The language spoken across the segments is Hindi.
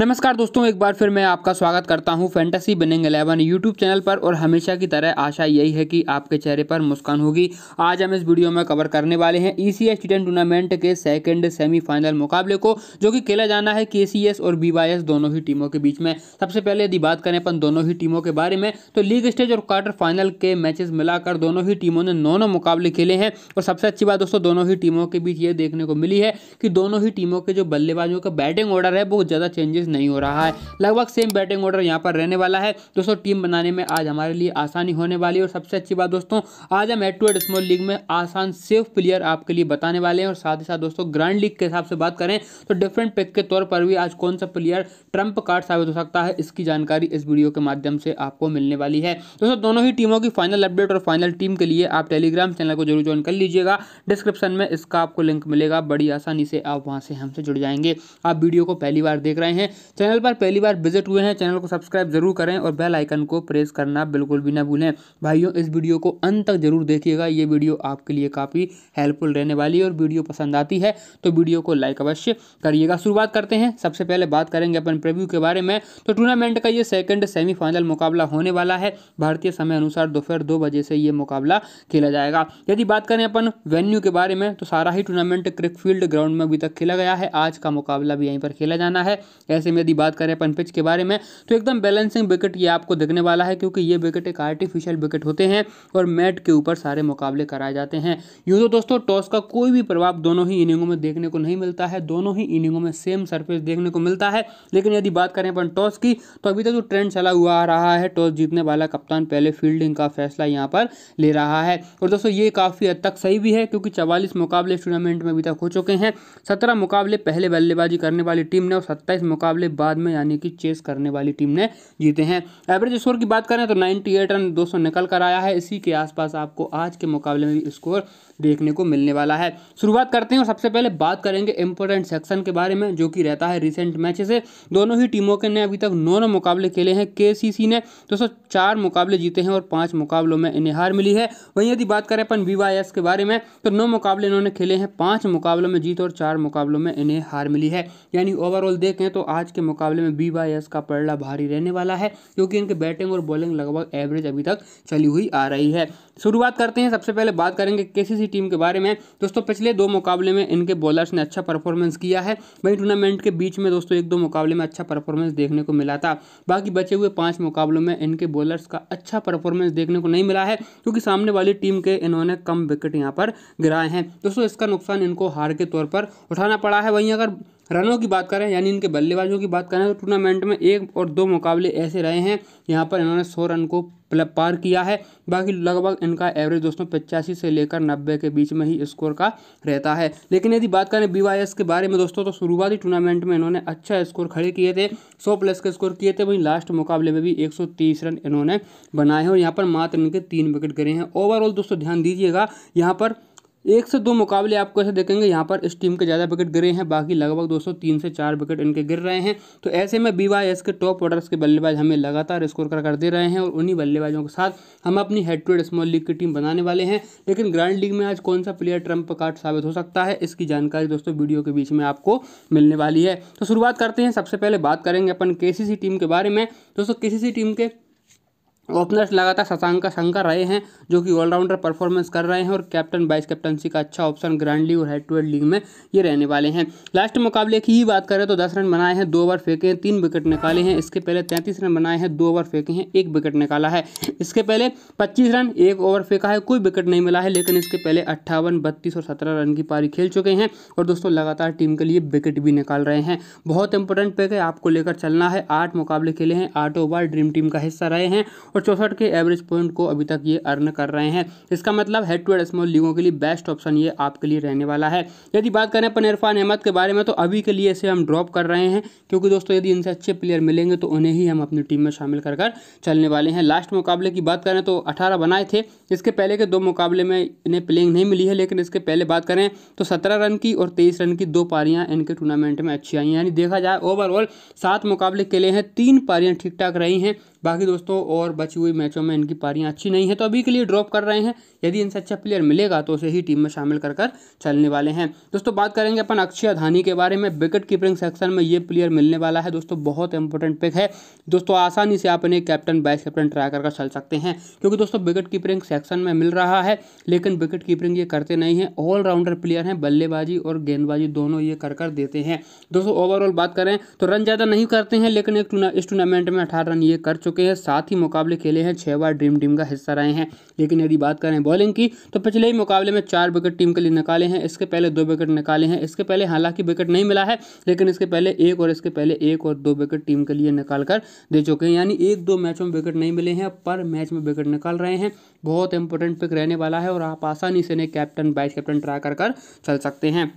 नमस्कार दोस्तों एक बार फिर मैं आपका स्वागत करता हूं fantasy winning eleven YouTube channel पर और हमेशा की तरह आशा यही है कि आपके चेहरे पर मुस्कान होगी आज हम इस वीडियो में कवर करने वाले हैं ई सी टूर्नामेंट के सेकंड सेमीफाइनल मुकाबले को जो कि खेला जाना है के और बी दोनों ही टीमों के बीच में सबसे पहले यदि बात करें अपन दोनों ही टीमों के बारे में तो लीग स्टेज और क्वार्टर फाइनल के मैचेज मिलाकर दोनों ही टीमों ने नौ नौ मुकाबले खेले हैं और सबसे अच्छी बात दोस्तों दोनों ही टीमों के बीच ये देखने को मिली है कि दोनों ही टीमों के जो बल्लेबाजों का बैटिंग ऑर्डर है वो ज़्यादा चेंजेस नहीं हो रहा है लगभग सेम बैटिंग ऑर्डर यहाँ पर रहने वाला है दोस्तों टीम बनाने में आज हमारे लिए आसानी होने वाली और सबसे अच्छी बात दोस्तों आज हम एट टू स्मॉल लीग में आसान सेफ प्लेयर आपके लिए बताने वाले हैं और साथ ही साथ दोस्तों ग्रांड लीग के हिसाब से बात करें तो डिफरेंट पिक के तौर पर भी आज कौन सा प्लेयर ट्रंप कार्ड साबित हो सकता है इसकी जानकारी इस वीडियो के माध्यम से आपको मिलने वाली है दोस्तों दोनों ही टीमों की फाइनल अपडेट और फाइनल टीम के लिए आप टेलीग्राम चैनल को जरूर ज्वाइन कर लीजिएगा डिस्क्रिप्शन में इसका आपको लिंक मिलेगा बड़ी आसानी से आप वहां से हमसे जुड़ जाएंगे आप वीडियो को पहली बार देख रहे हैं चैनल पर पहली बार विजिट हुए हैं चैनल को सब्सक्राइब जरूर करें और बेल आइकन को प्रेस करना बिल्कुल भी ना भूलें भाइयों इस वीडियो को अंत तक जरूर देखिएगा ये वीडियो आपके लिए काफ़ी हेल्पफुल रहने वाली है और वीडियो पसंद आती है तो वीडियो को लाइक अवश्य करिएगा शुरुआत करते हैं सबसे पहले बात करेंगे अपन प्रीव्यू के बारे में तो टूर्नामेंट का ये सेकेंड सेमीफाइनल मुकाबला होने वाला है भारतीय समय अनुसार दोपहर दो बजे से ये मुकाबला खेला जाएगा यदि बात करें अपन वेन्यू के बारे में तो सारा ही टूर्नामेंट क्रिकफील्ड ग्राउंड में अभी तक खेला गया है आज का मुकाबला भी यहीं पर खेला जाना है ऐसे वैसे में यदि बात करें अपन पिच के बारे में तो एकदम बैलेंसिंग विकेट ये आपको दिखने वाला है क्योंकि ये विकेट एक आर्टिफिशियल विकेट होते हैं और मैट के ऊपर सारे मुकाबले कराए जाते हैं यूँ तो दोस्तों टॉस का कोई भी प्रभाव दोनों ही इनिंगों में देखने को नहीं मिलता है दोनों ही इनिंगों में सेम सरफेस देखने को मिलता है लेकिन यदि बात करें अपन टॉस की तो अभी तक जो ट्रेंड चला हुआ आ रहा है टॉस जीतने वाला कप्तान पहले फील्डिंग का फैसला यहाँ पर ले रहा है और दोस्तों ये काफ़ी हद तक सही भी है क्योंकि चवालीस मुकाबले इस टूर्नामेंट में अभी तक हो चुके हैं सत्रह मुकाबले पहले बल्लेबाजी करने वाली टीम ने और सत्ताईस मुकाबले मुकाबले बाद में यानी कि चेस करने वाली टीम ने जीते हैं एवरेज स्कोर की बात करें तो नाइन्टी एट रन दो निकल कर आया है इसी के आसपास आपको आज के मुकाबले में भी स्कोर देखने को मिलने वाला है शुरुआत करते हैं और सबसे पहले बात करेंगे इंपॉर्टेंट सेक्शन के बारे में जो कि रहता है रिसेंट मैच से दोनों ही टीमों के ने अभी तक नौ नौ मुकाबले खेले हैं के ने दोस्तों चार मुकाबले जीते हैं और पाँच मुकाबलों में इन्हें हार मिली है वहीं यदि बात करें अपन वी के बारे में तो नौ मुकाबले इन्होंने खेले हैं पाँच मुकाबलों में जीत और चार मुकाबलों में इन्हें हार मिली है यानी ओवरऑल देखें तो आज के मुकाबले में बी वाई एस का पड़ला भारी रहने वाला है क्योंकि इनके बैटिंग और बॉलिंग लगभग एवरेज अभी तक चली हुई आ रही है शुरुआत करते हैं सबसे पहले बात करेंगे के टीम के बारे में दोस्तों पिछले दो मुकाबले में इनके बॉलर्स ने अच्छा परफॉर्मेंस किया है वहीं टूर्नामेंट के बीच में दोस्तों एक दो मुकाबले में अच्छा परफॉर्मेंस देखने को मिला था बाकी बचे हुए पाँच मुकाबलों में इनके बॉलर्स का अच्छा परफॉर्मेंस देखने को नहीं मिला है क्योंकि सामने वाली टीम के इन्होंने कम विकेट यहाँ पर गिराए हैं दोस्तों इसका नुकसान इनको हार के तौर पर उठाना पड़ा है वहीं अगर रनों की बात करें यानी इनके बल्लेबाजों की बात करें तो टूर्नामेंट में एक और दो मुकाबले ऐसे रहे हैं यहाँ पर इन्होंने सौ रन को पार किया है बाकी लगभग इनका एवरेज दोस्तों पचासी से लेकर नब्बे के बीच में ही स्कोर का रहता है लेकिन यदि बात करें बी के बारे में दोस्तों तो शुरुआती टूर्नामेंट में इन्होंने अच्छा स्कोर खड़े किए थे सौ प्लस के स्कोर किए थे वहीं लास्ट मुकाबले में भी 130 रन इन्होंने बनाए हैं और यहाँ पर मात्र इनके तीन विकेट गिरे हैं ओवरऑल दोस्तों ध्यान दीजिएगा यहाँ पर एक से दो मुकाबले आपको ऐसे देखेंगे यहाँ पर इस टीम के ज़्यादा विकेट गिरे हैं बाकी लगभग दोस्तों तीन से चार विकेट इनके गिर रहे हैं तो ऐसे में बीवाईएस के टॉप ऑर्डर्स के बल्लेबाज हमें लगातार स्कोर कर कर दे रहे हैं और उन्हीं बल्लेबाजों के साथ हम अपनी head to head small league की टीम बनाने वाले हैं लेकिन ग्रैंड लीग में आज कौन सा प्लेयर ट्रम्प कार्ड साबित हो सकता है इसकी जानकारी दोस्तों वीडियो के बीच में आपको मिलने वाली है तो शुरुआत करते हैं सबसे पहले बात करेंगे अपन सी टीम के बारे में दोस्तों सी टीम के ओपनर्स लगातार शशांक शंकर रहे हैं जो कि ऑलराउंडर परफॉर्मेंस कर रहे हैं और कैप्टन वाइस कैप्टनसी का अच्छा ऑप्शन ग्रैंड लीग और हेड टू हेड लीग में ये रहने वाले हैं लास्ट मुकाबले की ही बात करें तो दस रन बनाए हैं दो ओवर फेंके हैं तीन विकेट निकाले हैं इसके पहले तैंतीस रन बनाए हैं दो ओवर फेंके हैं एक विकेट निकाला है इसके पहले पच्चीस रन एक ओवर फेंका है कोई विकेट नहीं मिला है लेकिन इसके पहले अट्ठावन बत्तीस और सत्रह रन की पारी खेल चुके हैं और दोस्तों लगातार टीम के लिए विकेट भी निकाल रहे हैं बहुत इंपॉर्टेंट पेक है आपको लेकर चलना है आठ मुकाबले खेले हैं आठ ओवर ड्रीम टीम का हिस्सा रहे हैं और चौसठ के एवरेज पॉइंट को अभी तक ये अर्न कर रहे हैं इसका मतलब हेड टू हेड स्मॉल लीगों के लिए बेस्ट ऑप्शन ये आपके लिए रहने वाला है यदि बात करें अपन इरफान अहमद के बारे में तो अभी के लिए इसे हम ड्रॉप कर रहे हैं क्योंकि दोस्तों यदि इनसे अच्छे प्लेयर मिलेंगे तो उन्हें ही हम अपनी टीम में शामिल कर कर चलने वाले हैं लास्ट मुकाबले की बात करें तो अठारह बनाए थे इसके पहले के दो मुकाबले में इन्हें प्लेइंग नहीं मिली है लेकिन इसके पहले बात करें तो सत्रह रन की और तेईस रन की दो पारियाँ इनके टूर्नामेंट में अच्छी आई हैं यानी देखा जाए ओवरऑल सात मुकाबले के लिए हैं तीन पारियाँ ठीक ठाक रही हैं बाकी दोस्तों और बची हुई मैचों में इनकी पारियाँ अच्छी नहीं है तो अभी के लिए ड्रॉप कर रहे हैं यदि इनसे अच्छा प्लेयर मिलेगा तो उसे ही टीम में शामिल कर कर चलने वाले हैं दोस्तों बात करेंगे अपन अक्षय अधानी के बारे में विकेट कीपिंग सेक्शन में ये प्लेयर मिलने वाला है दोस्तों बहुत इंपॉर्टेंट पिक है दोस्तों आसानी से आप इन्हें कैप्टन वाइस कैप्टन ट्राई कर चल सकते हैं क्योंकि दोस्तों विकेट कीपरिंग सेक्शन में मिल रहा है लेकिन विकेट कीपरिंग ये करते नहीं है ऑलराउंडर प्लेयर हैं बल्लेबाजी और गेंदबाजी दोनों ये कर कर देते हैं दोस्तों ओवरऑल बात करें तो रन ज़्यादा नहीं करते हैं लेकिन एक इस टूर्नामेंट में अठारह रन ये कर चुके हैं साथ ही मुकाबले खेले हैं छः बार ड्रीम टीम का हिस्सा रहे हैं लेकिन यदि बात करें बॉलिंग की तो पिछले ही मुकाबले में चार विकेट टीम के लिए निकाले हैं इसके पहले दो विकेट निकाले हैं इसके पहले हालांकि विकेट नहीं मिला है लेकिन इसके पहले एक और इसके पहले एक और दो विकेट टीम के लिए निकाल कर दे चुके हैं यानी एक दो मैचों में विकेट नहीं मिले हैं पर मैच में विकेट निकाल रहे हैं बहुत इंपॉर्टेंट पिक रहने वाला है और आप आसानी से इन्हें कैप्टन वाइस कैप्टन ट्राई कर कर चल सकते हैं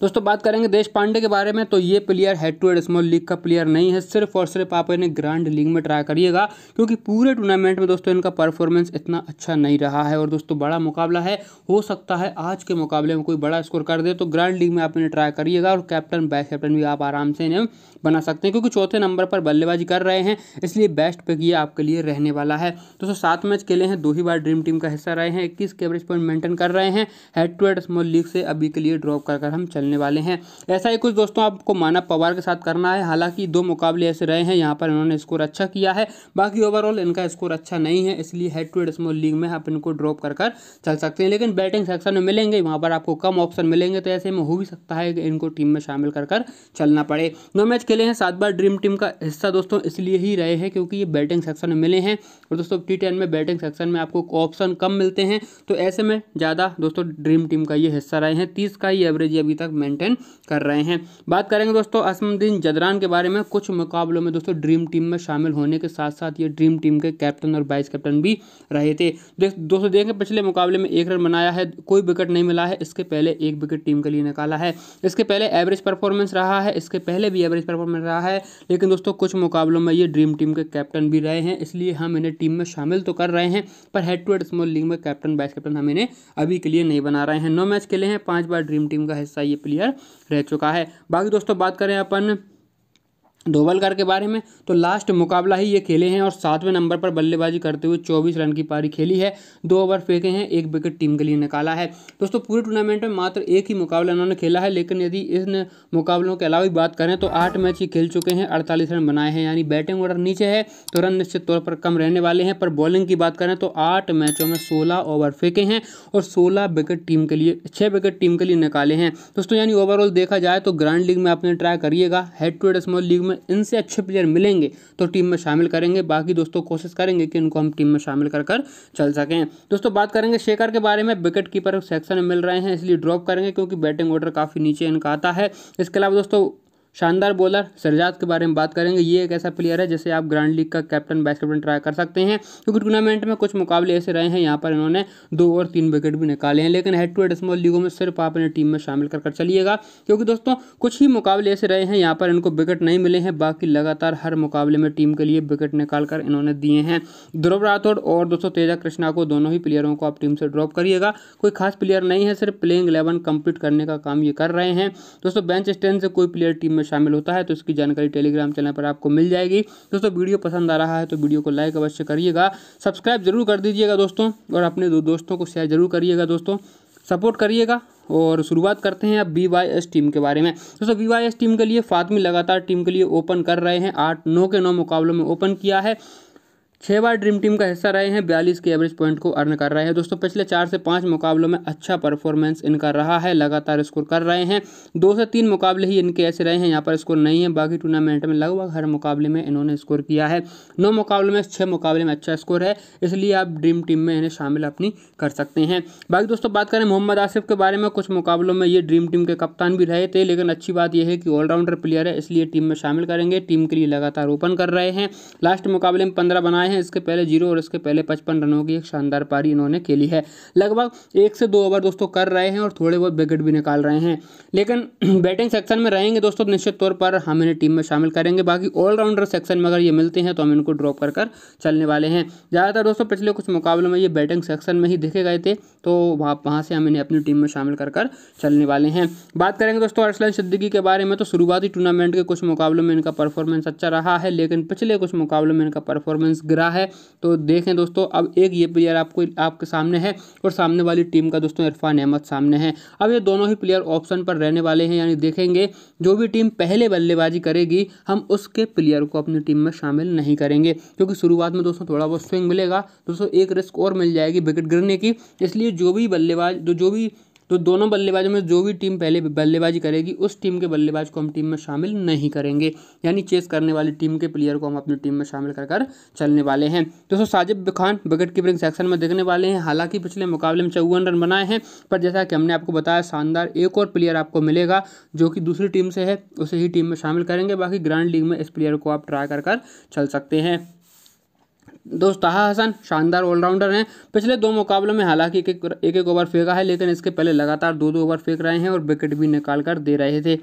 दोस्तों बात करेंगे देश पांडे के बारे में तो ये player head to head small league का प्लेयर नहीं है सिर्फ और सिर्फ आप इन्हें ग्रांड लीग में ट्राई करिएगा क्योंकि पूरे टूर्नामेंट में दोस्तों इनका परफॉर्मेंस इतना अच्छा नहीं रहा है और दोस्तों बड़ा मुकाबला है हो सकता है आज के मुकाबले में कोई बड़ा स्कोर कर दे तो ग्रांड लीग में आप इन्हें ट्राई करिएगा और कैप्टन बैस कैप्टन भी आप आराम से इन्हें बना सकते हैं क्योंकि चौथे नंबर पर बल्लेबाजी कर रहे हैं इसलिए बेस्ट पिक ये आपके लिए रहने वाला है दोस्तों सात मैच खेले हैं दो ही बार ड्रीम टीम का हिस्सा रहे हैं इक्कीस के एवरेज पॉइंट मेंटेन कर रहे हैं head to head small league से अभी के लिए ड्रॉप कर हम चले चलने वाले हैं ऐसा ही कुछ दोस्तों आपको मानव पवार के साथ करना है हालांकि दो मुकाबले ऐसे रहे हैं यहाँ पर इन्होंने स्कोर अच्छा किया है बाकी ओवरऑल इनका स्कोर अच्छा नहीं है इसलिए head to head small league में आप इनको ड्रॉप कर कर चल सकते हैं लेकिन बैटिंग सेक्शन में मिलेंगे वहाँ पर आपको कम ऑप्शन मिलेंगे तो ऐसे में हो भी सकता है कि इनको टीम में शामिल कर कर चलना पड़े नो मैच खेले हैं सात बार ड्रीम टीम का हिस्सा दोस्तों इसलिए ही रहे हैं क्योंकि ये बैटिंग सेक्शन में मिले हैं और दोस्तों टी टेन में बैटिंग सेक्शन में आपको ऑप्शन कम मिलते हैं तो ऐसे में ज़्यादा दोस्तों ड्रीम टीम का ये हिस्सा रहे हैं तीस का ही एवरेज अभी तक मेंटेन कर रहे हैं बात करेंगे दोस्तों असमुद्दीन जदरान के बारे में कुछ मुकाबलों में दोस्तों ड्रीम टीम में शामिल होने के साथ साथ ये ड्रीम टीम के कैप्टन और वाइस कैप्टन भी रहे थे दोस्तों देखें पिछले मुकाबले में एक रन बनाया है कोई विकेट नहीं मिला है इसके पहले एक विकेट टीम के लिए निकाला है इसके पहले एवरेज परफॉर्मेंस रहा है इसके पहले भी एवरेज परफॉर्मेंस रहा है लेकिन दोस्तों कुछ मुकाबलों में ये ड्रीम टीम के कैप्टन भी रहे हैं इसलिए हम इन्हें टीम में शामिल तो कर रहे हैं पर head to head small league में कैप्टन वाइस कैप्टन हम इन्हें अभी के लिए नहीं बना रहे हैं नौ मैच खेले हैं पाँच बार ड्रीम टीम का हिस्सा ये प्लेयर रह चुका है बाकी दोस्तों बात करें अपन धोबलकर के बारे में तो लास्ट मुकाबला ही ये खेले हैं और सातवें नंबर पर बल्लेबाजी करते हुए 24 रन की पारी खेली है दो ओवर फेंके हैं एक विकेट टीम के लिए निकाला है दोस्तों पूरे टूर्नामेंट में मात्र एक ही मुकाबला इन्होंने खेला है लेकिन यदि इन मुकाबलों के अलावा भी बात करें तो आठ मैच ही खेल चुके हैं अड़तालीस रन बनाए हैं यानी बैटिंग ऑर्डर नीचे है तो रन निश्चित तौर पर कम रहने वाले हैं पर बॉलिंग की बात करें तो आठ मैचों में सोलह ओवर फेंके हैं और सोलह विकेट टीम के लिए छः विकेट टीम के लिए निकाले हैं दोस्तों यानी ओवरऑल देखा जाए तो ग्रांड लीग में आपने ट्राई करिएगा head to head small league में में इनसे अच्छे प्लेयर मिलेंगे तो टीम में शामिल करेंगे बाकी दोस्तों कोशिश करेंगे कि उनको हम टीम में शामिल कर कर चल सकें दोस्तों बात करेंगे शेखर के बारे में विकेट कीपर सेक्शन में मिल रहे हैं इसलिए ड्रॉप करेंगे क्योंकि बैटिंग ऑर्डर काफ़ी नीचे इनका आता है इसके अलावा दोस्तों शानदार बॉलर सरजात के बारे में बात करेंगे ये एक ऐसा प्लेयर है जैसे आप ग्रैंड लीग का कैप्टन वाइस कैप्टन ट्राई कर सकते हैं क्योंकि टूर्नामेंट में कुछ मुकाबले ऐसे रहे हैं यहाँ पर इन्होंने दो और तीन विकेट भी निकाले हैं लेकिन हेड टू हेड स्मॉल लीगों में सिर्फ आप इन्हें टीम में शामिल कर कर चलिएगा क्योंकि दोस्तों कुछ ही मुकाबले ऐसे रहे हैं यहाँ पर इनको विकेट नहीं मिले हैं बाकी लगातार हर मुकाबले में टीम के लिए विकेट निकाल कर इन्होंने दिए हैं ध्रुव राठौड़ और दोस्तों तेजा कृष्णा को दोनों ही प्लेयरों को आप टीम से ड्रॉप करिएगा कोई खास प्लेयर नहीं है सिर्फ प्लेइंग इलेवन कंप्लीट करने का काम ये कर रहे हैं दोस्तों बेंच स्टैंड से कोई प्लेयर टीम में शामिल होता है तो इसकी जानकारी टेलीग्राम चैनल पर आपको मिल जाएगी दोस्तों वीडियो पसंद आ रहा है तो वीडियो को लाइक अवश्य करिएगा सब्सक्राइब जरूर कर दीजिएगा दोस्तों और अपने दो दोस्तों को शेयर जरूर करिएगा दोस्तों सपोर्ट करिएगा और शुरुआत करते हैं अब बी वाई एस टीम के बारे में दोस्तों बी वाई एस टीम के लिए फातमी लगातार टीम के लिए ओपन कर रहे हैं आठ नौ के नौ मुकाबलों में ओपन किया है छह बार ड्रीम टीम का हिस्सा रहे हैं बयालीस के एवरेज पॉइंट को अर्न कर रहे हैं दोस्तों पिछले चार से पाँच मुकाबलों में अच्छा परफॉर्मेंस इनका रहा है लगातार स्कोर कर रहे हैं दो से तीन मुकाबले ही इनके ऐसे रहे हैं यहाँ पर स्कोर नहीं है बाकी टूर्नामेंट में लगभग हर मुकाबले में इन्होंने स्कोर किया है नौ मुकाबले में छः मुकाबले में अच्छा स्कोर है इसलिए आप ड्रीम टीम में इन्हें शामिल अपनी कर सकते हैं बाकी दोस्तों बात करें मोहम्मद आसिफ के बारे में कुछ मुकाबलों में ये ड्रीम टीम के कप्तान भी रहे थे लेकिन अच्छी बात यह है कि ऑलराउंडर प्लेयर है इसलिए टीम में शामिल करेंगे टीम के लिए लगातार ओपन कर रहे हैं लास्ट मुकाबले में पंद्रह बनाए बनाए हैं इसके पहले जीरो और इसके पहले पचपन रनों की एक शानदार पारी इन्होंने खेली है लगभग एक से दो ओवर दोस्तों कर रहे हैं और थोड़े बहुत विकेट भी निकाल रहे हैं लेकिन बैटिंग सेक्शन में रहेंगे दोस्तों तो निश्चित तौर पर हम इन्हें टीम में शामिल करेंगे बाकी ऑलराउंडर सेक्शन में अगर ये मिलते हैं तो हम इनको ड्रॉप कर कर चलने वाले हैं ज़्यादातर दोस्तों पिछले कुछ मुकाबलों में ये बैटिंग सेक्शन में ही देखे गए थे तो वहाँ वहाँ से हम इन्हें अपनी टीम में शामिल कर कर चलने वाले हैं बात करेंगे दोस्तों अरसलन सिद्दीकी के बारे में तो शुरुआती टूर्नामेंट के कुछ मुकाबलों में इनका परफॉर्मेंस अच्छा रहा है लेकिन पिछले कुछ मुकाबलों में इनका परफॉर्मेंस रहा है तो देखें दोस्तों अब एक ये प्लेयर आपको आपके सामने है और सामने वाली टीम का दोस्तों इरफान अहमद सामने है अब ये दोनों ही प्लेयर ऑप्शन पर रहने वाले हैं यानी देखेंगे जो भी टीम पहले बल्लेबाजी करेगी हम उसके प्लेयर को अपनी टीम में शामिल नहीं करेंगे क्योंकि शुरुआत में दोस्तों थोड़ा बहुत स्विंग मिलेगा दोस्तों एक रिस्क और मिल जाएगी विकेट गिरने की इसलिए जो भी बल्लेबाज जो भी तो दोनों बल्लेबाजों में जो भी टीम पहले बल्लेबाजी करेगी उस टीम के बल्लेबाज को हम टीम में शामिल नहीं करेंगे यानी चेस करने वाली टीम के प्लेयर को हम अपनी टीम में शामिल कर कर चलने वाले हैं दोस्तों Sajib Khan wicket keeping section में देखने वाले हैं हालांकि पिछले मुकाबले में चौवन रन बनाए हैं पर जैसा कि हमने आपको बताया शानदार एक और प्लेयर आपको मिलेगा जो कि दूसरी टीम से है उसे ही टीम में शामिल करेंगे बाकी ग्रांड लीग में इस प्लेयर को आप ट्राई कर कर चल सकते हैं दोस्त ताहा हसन शानदार ऑलराउंडर हैं पिछले दो मुकाबलों में हालांकि एक एक, एक ओवर फेंका है लेकिन इसके पहले लगातार दो दो ओवर फेंक रहे हैं और विकेट भी निकाल कर दे रहे थे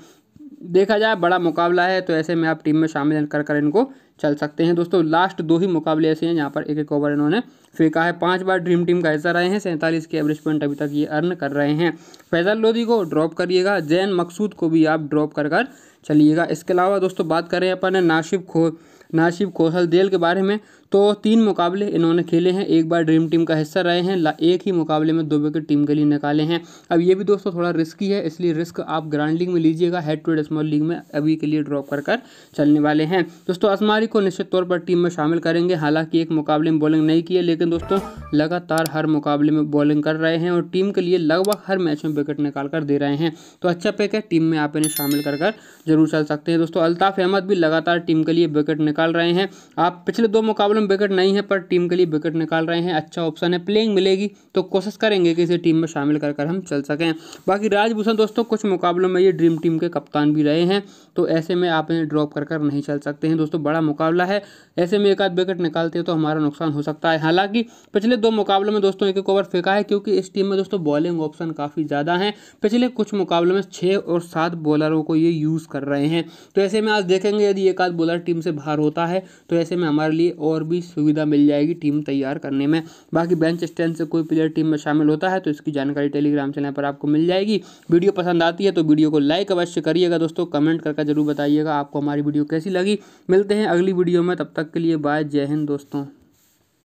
देखा जाए बड़ा मुकाबला है तो ऐसे में आप टीम में शामिल कर कर इनको चल सकते हैं दोस्तों लास्ट दो ही मुकाबले ऐसे हैं जहाँ पर एक एक ओवर इन्होंने फेंका है पांच बार ड्रीम टीम का हिस्सा रहे हैं सैंतालीस के एवरेज पॉइंट अभी तक ये अर्न कर रहे हैं फैजल लोधी को ड्रॉप करिएगा जैन मकसूद को भी आप ड्रॉप कर कर चलिएगा इसके अलावा दोस्तों बात करें अपन नाशिब खो नाशिब कौशल देल के बारे में तो तीन मुकाबले इन्होंने खेले हैं एक बार ड्रीम टीम का हिस्सा रहे हैं एक ही मुकाबले में दो विकेट टीम के लिए निकाले हैं अब ये भी दोस्तों थोड़ा रिस्की है इसलिए रिस्क आप ग्रांड लीग में लीजिएगा हेड टू स्मॉल लीग में अभी के लिए ड्रॉप कर कर चलने वाले हैं दोस्तों असमारी को निश्चित तौर पर टीम में शामिल करेंगे हालांकि एक मुकाबले में बॉलिंग नहीं की है लेकिन दोस्तों लगातार हर मुकाबले में बॉलिंग कर रहे हैं और टीम के लिए लगभग हर मैच में विकेट निकाल कर दे रहे हैं तो अच्छा पेक है टीम में आप इन्हें शामिल कर कर जरूर चल सकते हैं दोस्तों अल्ताफ अहमद भी लगातार टीम के लिए विकेट निकाल रहे हैं आप पिछले दो मुकाबले में विकेट नहीं है पर टीम के लिए विकेट निकाल रहे हैं अच्छा ऑप्शन है प्लेइंग मिलेगी तो कोशिश करेंगे कि इसे टीम में शामिल कर कर हम चल सकें बाकी राजभूषण दोस्तों कुछ मुकाबलों में ये ड्रीम टीम के कप्तान भी रहे हैं तो ऐसे में आप इन्हें ड्रॉप कर कर नहीं चल सकते हैं दोस्तों बड़ा मुकाबला है ऐसे में एक आध विकेट निकालते हैं तो हमारा नुकसान हो सकता है हालांकि पिछले दो मुकाबलों में दोस्तों एक एक ओवर फेंका है क्योंकि इस टीम में दोस्तों बॉलिंग ऑप्शन काफ़ी ज़्यादा हैं पिछले कुछ मुकाबलों में छः और सात बॉलरों को ये यूज़ कर रहे हैं तो ऐसे में आज देखेंगे यदि एक आध बॉलर टीम से बाहर होता है तो ऐसे में हमारे लिए और भी सुविधा मिल जाएगी टीम तैयार करने में बाकी बेंच स्टैंड से कोई प्लेयर टीम में शामिल होता है तो इसकी जानकारी टेलीग्राम चैनल पर आपको मिल जाएगी वीडियो पसंद आती है तो वीडियो को लाइक अवश्य करिएगा दोस्तों कमेंट करके जरूर बताइएगा आपको हमारी वीडियो कैसी लगी मिलते हैं अगली वीडियो में तब तक के लिए बाय जय हिंद दोस्तों